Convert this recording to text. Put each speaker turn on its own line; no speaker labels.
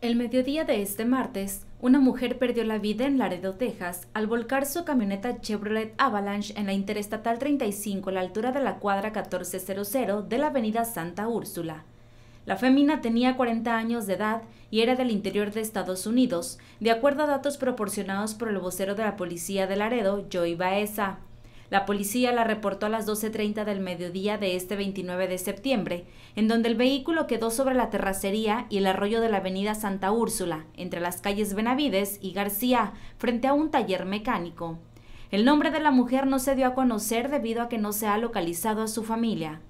El mediodía de este martes, una mujer perdió la vida en Laredo, Texas, al volcar su camioneta Chevrolet Avalanche en la Interestatal 35 a la altura de la cuadra 1400 de la avenida Santa Úrsula. La fémina tenía 40 años de edad y era del interior de Estados Unidos, de acuerdo a datos proporcionados por el vocero de la policía de Laredo, Joey Baeza. La policía la reportó a las 12.30 del mediodía de este 29 de septiembre, en donde el vehículo quedó sobre la terracería y el arroyo de la avenida Santa Úrsula, entre las calles Benavides y García, frente a un taller mecánico. El nombre de la mujer no se dio a conocer debido a que no se ha localizado a su familia.